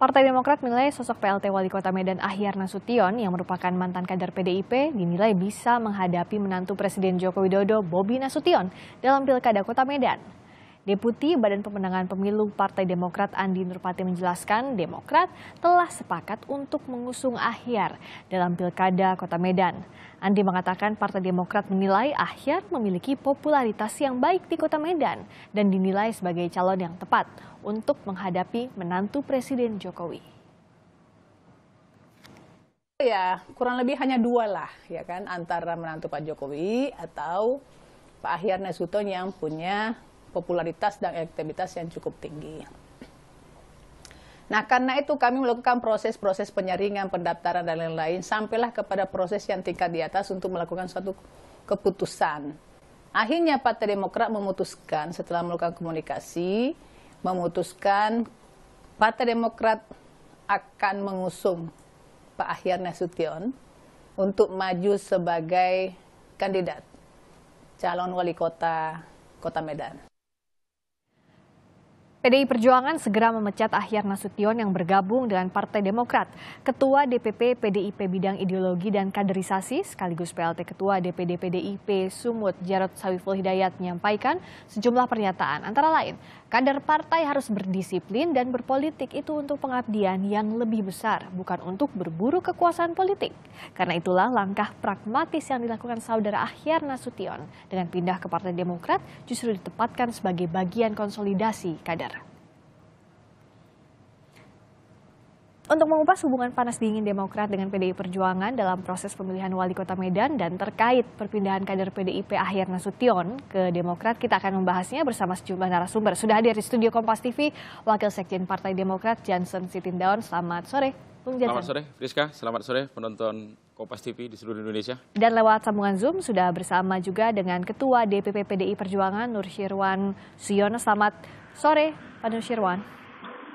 Partai Demokrat menilai sosok PLT Wali Kota Medan Ahyar Nasution yang merupakan mantan kader PDIP dinilai bisa menghadapi menantu Presiden Joko Widodo Bobi Nasution dalam Pilkada Kota Medan. Deputi Badan Pemenangan Pemilu Partai Demokrat Andi Nurpati menjelaskan Demokrat telah sepakat untuk mengusung Ahyar dalam Pilkada Kota Medan. Andi mengatakan Partai Demokrat menilai Ahyar memiliki popularitas yang baik di Kota Medan dan dinilai sebagai calon yang tepat untuk menghadapi menantu Presiden Jokowi. Ya, kurang lebih hanya dua lah, ya kan, antara menantu Pak Jokowi atau Pak Ahyar Nasution yang punya popularitas dan elektabilitas yang cukup tinggi. Nah, karena itu kami melakukan proses-proses penyaringan, pendaftaran, dan lain-lain, sampailah kepada proses yang tingkat di atas untuk melakukan suatu keputusan. Akhirnya Partai Demokrat memutuskan setelah melakukan komunikasi, memutuskan Partai Demokrat akan mengusung Pak Ahyar Nasution untuk maju sebagai kandidat calon wali kota Kota Medan. PDI Perjuangan segera memecat Ahyar Nasution yang bergabung dengan Partai Demokrat. Ketua DPP PDIP Bidang Ideologi dan Kaderisasi sekaligus PLT Ketua DPD PDIP Sumut Jarod Sawiful Hidayat menyampaikan sejumlah pernyataan antara lain, kader partai harus berdisiplin dan berpolitik itu untuk pengabdian yang lebih besar, bukan untuk berburu kekuasaan politik. Karena itulah langkah pragmatis yang dilakukan saudara Ahyar Nasution dengan pindah ke Partai Demokrat justru ditempatkan sebagai bagian konsolidasi kader. untuk mengupas hubungan panas dingin Demokrat dengan PDI Perjuangan dalam proses pemilihan wali kota Medan dan terkait perpindahan kader PDIP Ahyar Nasution ke Demokrat, kita akan membahasnya bersama sejumlah narasumber. Sudah hadir di studio Kompas TV, Wakil Sekjen Partai Demokrat Johnson Sitindaun. Selamat sore, Bung Selamat sore, Rizka. Selamat sore penonton Kompas TV di seluruh Indonesia. Dan lewat sambungan Zoom sudah bersama juga dengan Ketua DPP PDI Perjuangan Nur Syirwan Suyono. Selamat sore, Pak Nur Syirwan.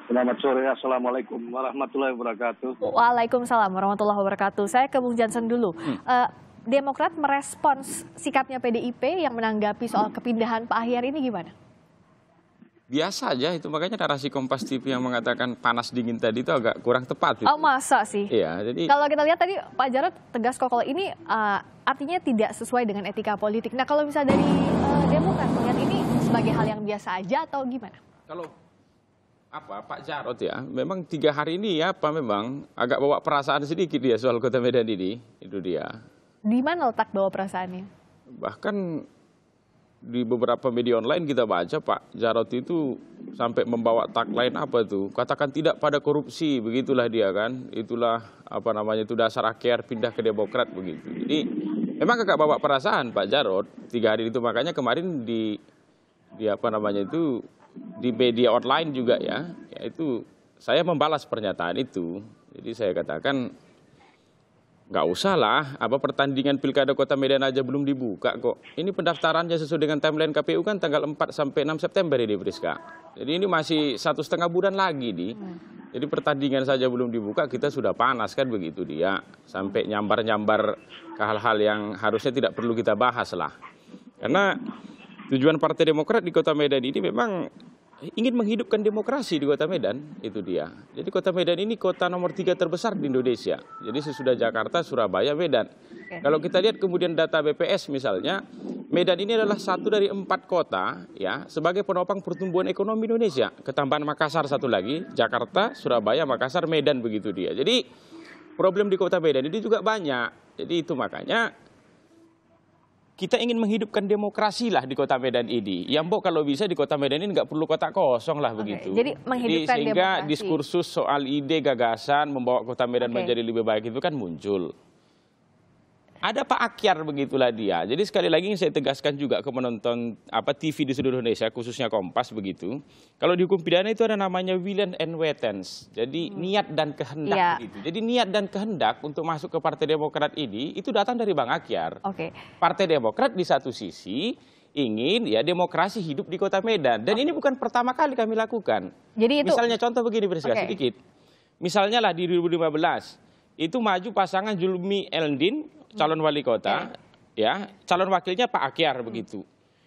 Selamat sore, Assalamualaikum warahmatullahi wabarakatuh. Waalaikumsalam warahmatullahi wabarakatuh. Saya ke Bung Jansen dulu. Hmm. Uh, Demokrat merespons sikapnya PDIP yang menanggapi soal kepindahan Pak Ahyar ini gimana? Biasa aja itu, makanya narasi Kompas TV yang mengatakan panas dingin tadi itu agak kurang tepat. Gitu. Oh masa sih? Iya, jadi... Kalau kita lihat tadi Pak Jarod tegas kok kalau ini uh, artinya tidak sesuai dengan etika politik. Nah kalau misalnya dari uh, Demokrat melihat ini sebagai hal yang biasa aja atau gimana? Kalau apa Pak Jarod ya, memang tiga hari ini ya Pak memang agak bawa perasaan sedikit dia soal Kota Medan ini, itu dia. Di mana letak bawa perasaannya? Bahkan di beberapa media online kita baca Pak Jarod itu sampai membawa tagline apa tuh, katakan tidak pada korupsi, begitulah dia kan, itulah apa namanya itu dasar akhir pindah ke Demokrat begitu. Jadi memang agak bawa perasaan Pak Jarod tiga hari itu makanya kemarin di di apa namanya itu di media online juga ya, yaitu saya membalas pernyataan itu. Jadi saya katakan nggak usah lah, apa pertandingan pilkada kota Medan aja belum dibuka kok. Ini pendaftarannya sesuai dengan timeline KPU kan tanggal 4 sampai 6 September ini Priska. Jadi ini masih satu setengah bulan lagi nih. Hmm. Jadi pertandingan saja belum dibuka, kita sudah panas kan begitu dia. Sampai nyambar-nyambar ke hal-hal yang harusnya tidak perlu kita bahas lah. Karena tujuan Partai Demokrat di Kota Medan ini memang ingin menghidupkan demokrasi di Kota Medan, itu dia. Jadi Kota Medan ini kota nomor tiga terbesar di Indonesia. Jadi sesudah Jakarta, Surabaya, Medan. Oke. Kalau kita lihat kemudian data BPS misalnya, Medan ini adalah satu dari empat kota ya sebagai penopang pertumbuhan ekonomi Indonesia. Ketambahan Makassar satu lagi, Jakarta, Surabaya, Makassar, Medan begitu dia. Jadi problem di Kota Medan ini juga banyak. Jadi itu makanya kita ingin menghidupkan demokrasi lah di kota Medan ini. Yang mbok kalau bisa di kota Medan ini nggak perlu kota kosong lah begitu. Okay, jadi menghidupkan jadi, sehingga demokrasi. diskursus soal ide gagasan membawa kota Medan okay. menjadi lebih baik itu kan muncul ada Pak Akyar begitulah dia. Jadi sekali lagi saya tegaskan juga ke penonton apa TV di seluruh Indonesia khususnya Kompas begitu. Kalau dihukum pidana itu ada namanya will and wetens. Jadi hmm. niat dan kehendak ya. begitu. Jadi niat dan kehendak untuk masuk ke Partai Demokrat ini itu datang dari Bang Akyar. Oke. Okay. Partai Demokrat di satu sisi ingin ya demokrasi hidup di Kota Medan dan okay. ini bukan pertama kali kami lakukan. Jadi itu misalnya contoh begini Presiden okay. sedikit. Misalnya lah di 2015 itu maju pasangan Julmi Eldin Hmm. calon wali kota, ya. ya, calon wakilnya Pak Akyar hmm. begitu.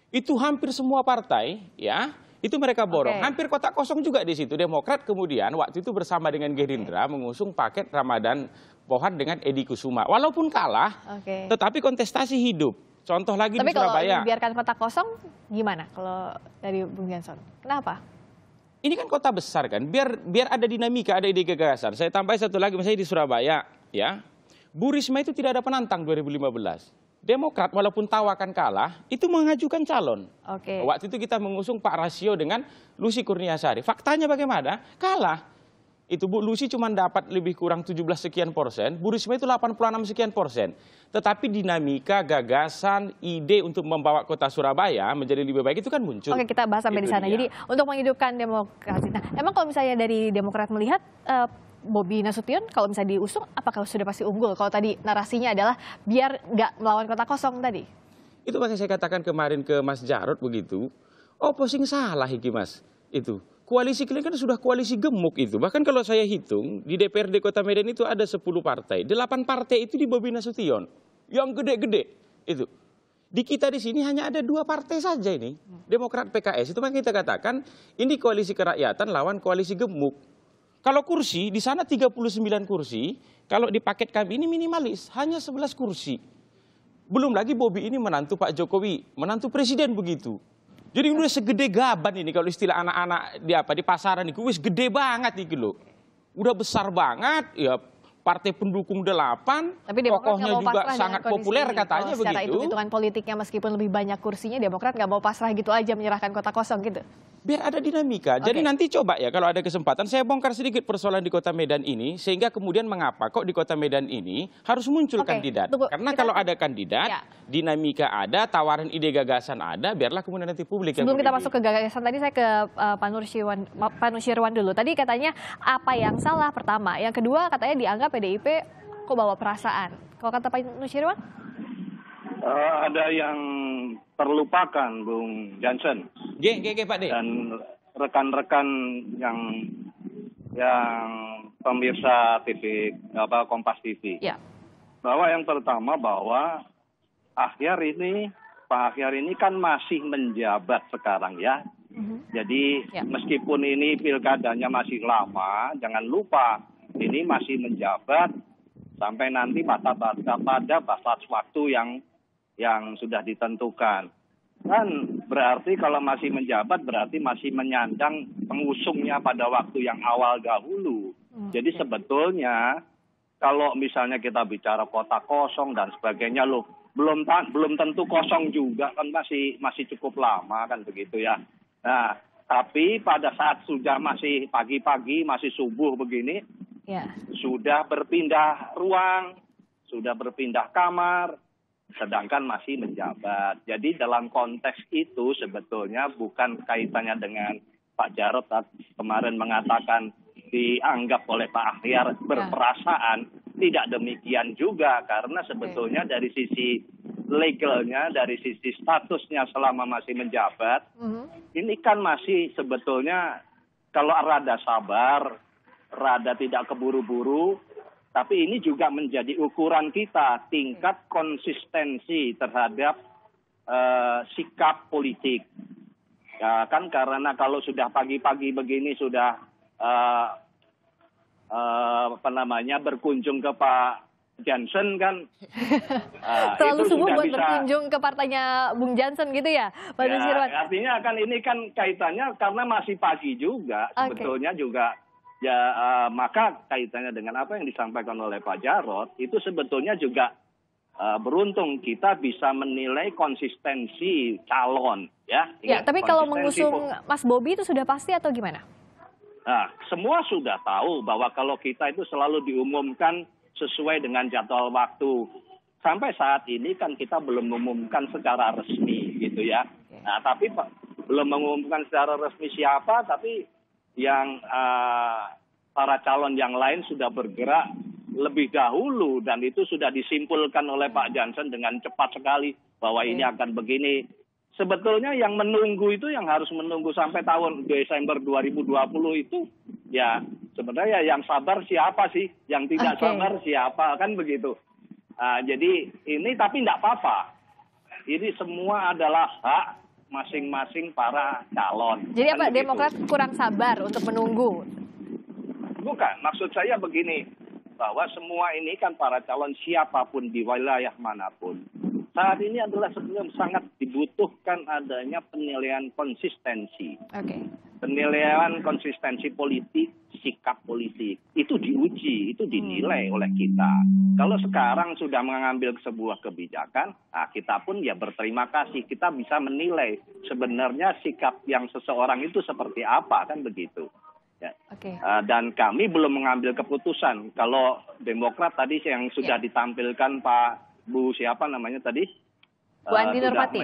Itu hampir semua partai, ya, itu mereka borong. Okay. Hampir kotak kosong juga di situ. Demokrat kemudian waktu itu bersama dengan Gerindra okay. Hmm. mengusung paket Ramadan Pohan dengan Edi Kusuma. Walaupun kalah, okay. tetapi kontestasi hidup. Contoh lagi Tapi di Surabaya. Tapi kalau biarkan kota kosong gimana kalau dari Bung Jansson? Kenapa? Ini kan kota besar kan, biar biar ada dinamika, ada ide gagasan. Saya tambah satu lagi, misalnya di Surabaya, ya Bu Risma itu tidak ada penantang 2015. Demokrat walaupun tahu akan kalah, itu mengajukan calon. Oke. Okay. Waktu itu kita mengusung Pak Rasio dengan Lucy Kurniasari. Faktanya bagaimana? Kalah. Itu Bu Lucy cuma dapat lebih kurang 17 sekian persen, Bu Risma itu 86 sekian persen. Tetapi dinamika, gagasan, ide untuk membawa kota Surabaya menjadi lebih baik itu kan muncul. Oke, kita bahas sampai di, di sana. Jadi untuk menghidupkan demokrasi. Nah, emang kalau misalnya dari Demokrat melihat... Uh, Bobi Nasution kalau misalnya diusung apakah sudah pasti unggul? Kalau tadi narasinya adalah biar nggak melawan kota kosong tadi. Itu makanya saya katakan kemarin ke Mas Jarod begitu. Oh posing salah Hiki Mas itu. Koalisi kalian kan sudah koalisi gemuk itu. Bahkan kalau saya hitung di DPRD Kota Medan itu ada 10 partai. 8 partai itu di Bobi Nasution. Yang gede-gede itu. Di kita di sini hanya ada dua partai saja ini, Demokrat PKS. Itu makanya kita katakan ini koalisi kerakyatan lawan koalisi gemuk. Kalau kursi, di sana 39 kursi, kalau di paket kami ini minimalis, hanya 11 kursi. Belum lagi Bobi ini menantu Pak Jokowi, menantu presiden begitu. Jadi udah segede gaban ini kalau istilah anak-anak di apa di pasaran itu, wis gede banget nih gitu loh. Udah besar banget, ya partai pendukung delapan, Tapi Demokrat tokohnya mau juga sangat populer gitu. katanya begitu. begitu. Itu hitungan politiknya meskipun lebih banyak kursinya, Demokrat nggak mau pasrah gitu aja menyerahkan kota kosong gitu. Biar ada dinamika. Okay. Jadi nanti coba ya kalau ada kesempatan saya bongkar sedikit persoalan di Kota Medan ini sehingga kemudian mengapa kok di Kota Medan ini harus muncul okay. kandidat. Tunggu, Karena kita... kalau ada kandidat, ya. dinamika ada, tawaran ide gagasan ada, biarlah kemudian nanti publik Sebelum yang kita masuk ke gagasan tadi saya ke uh, Pak Panusirwan dulu. Tadi katanya apa yang salah pertama, yang kedua katanya dianggap PDIP kok bawa perasaan. Kalau kata Pak Nusirwan? Uh, eh, ada yang terlupakan, Bung Jansen G, G, Pak Dan rekan-rekan yang yang pemirsa TV apa Kompas TV. Ya. Bahwa yang pertama bahwa akhir ini Pak akhir ini kan masih menjabat sekarang ya. Mm-hmm. Jadi ya. meskipun ini pilkadanya masih lama, jangan lupa ini masih menjabat sampai nanti pada pada pada batas waktu yang yang sudah ditentukan. Kan berarti kalau masih menjabat berarti masih menyandang pengusungnya pada waktu yang awal dahulu. Jadi sebetulnya kalau misalnya kita bicara kota kosong dan sebagainya loh belum belum tentu kosong juga kan masih masih cukup lama kan begitu ya. Nah, tapi pada saat sudah masih pagi-pagi, masih subuh begini, yeah. sudah berpindah ruang, sudah berpindah kamar, sedangkan masih menjabat. Jadi dalam konteks itu sebetulnya bukan kaitannya dengan Pak Jarot kemarin mengatakan dianggap oleh Pak Ahyar ya. berperasaan yeah. tidak demikian juga karena sebetulnya okay. dari sisi legalnya dari sisi statusnya selama masih menjabat mm -hmm. ini kan masih sebetulnya kalau rada sabar rada tidak keburu-buru, tapi ini juga menjadi ukuran kita tingkat konsistensi terhadap uh, sikap politik. Ya, kan karena kalau sudah pagi-pagi begini sudah uh, uh, apa namanya berkunjung ke Pak Johnson kan uh, terlalu sungguh subuh buat bisa, berkunjung ke partainya Bung Johnson gitu ya, Pak ya, Artinya kan ini kan kaitannya karena masih pagi juga okay. sebetulnya juga ya uh, maka kaitannya dengan apa yang disampaikan oleh Pak Jarot itu sebetulnya juga uh, beruntung kita bisa menilai konsistensi calon ya. ya Ingat, tapi kalau mengusung Mas Bobi itu sudah pasti atau gimana? Nah, semua sudah tahu bahwa kalau kita itu selalu diumumkan sesuai dengan jadwal waktu. Sampai saat ini kan kita belum mengumumkan secara resmi gitu ya. Nah, tapi belum mengumumkan secara resmi siapa, tapi yang uh, para calon yang lain sudah bergerak lebih dahulu dan itu sudah disimpulkan oleh Pak Johnson dengan cepat sekali bahwa ini akan begini. Sebetulnya yang menunggu itu yang harus menunggu sampai tahun Desember 2020 itu ya sebenarnya yang sabar siapa sih, yang tidak okay. sabar siapa kan begitu. Uh, jadi ini tapi tidak apa-apa. Ini semua adalah hak masing-masing para calon. Jadi apa gitu. Demokrat itu. kurang sabar untuk menunggu? Bukan, maksud saya begini, bahwa semua ini kan para calon siapapun di wilayah manapun. Saat ini adalah sebelum sangat dibutuhkan adanya penilaian konsistensi. Okay. Penilaian konsistensi politik, sikap politik. Itu diuji, itu dinilai oleh kita. Kalau sekarang sudah mengambil sebuah kebijakan, nah kita pun ya berterima kasih. Kita bisa menilai sebenarnya sikap yang seseorang itu seperti apa kan begitu. Ya. Okay. Uh, dan kami belum mengambil keputusan. Kalau Demokrat tadi yang sudah yeah. ditampilkan Pak Bu siapa namanya tadi? Bu Andi ah, uh, Nurpati.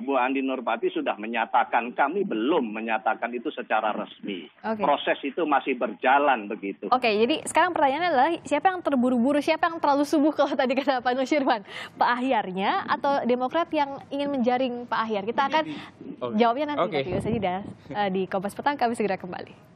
Bu Andi Nurpati sudah menyatakan kami belum menyatakan itu secara resmi. Okay. Proses itu masih berjalan begitu. Oke, okay, jadi sekarang pertanyaannya adalah siapa yang terburu-buru, siapa yang terlalu subuh kalau tadi kata Pak Nusirwan? Pak Ahyarnya atau Demokrat yang ingin menjaring Pak Ahyar? Kita akan okay. jawabnya nanti okay. tapi usah eh, jeda di Kompas Petang kami segera kembali.